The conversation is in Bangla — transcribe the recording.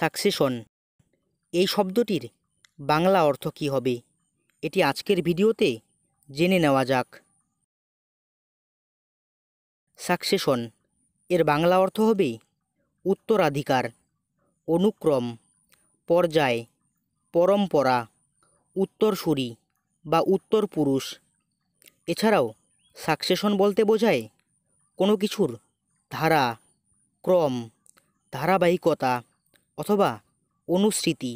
সাকসেশন এই শব্দটির বাংলা অর্থ কী হবে এটি আজকের ভিডিওতে জেনে নেওয়া যাক সাকসেশন এর বাংলা অর্থ হবে উত্তরাধিকার অনুক্রম পর্যায় পরম্পরা উত্তরসূরি বা উত্তর পুরুষ এছাড়াও সাকসেশন বলতে বোঝায় কোনো কিছুর ধারা ক্রম ধারাবাহিকতা অথবা অনুস্মৃতি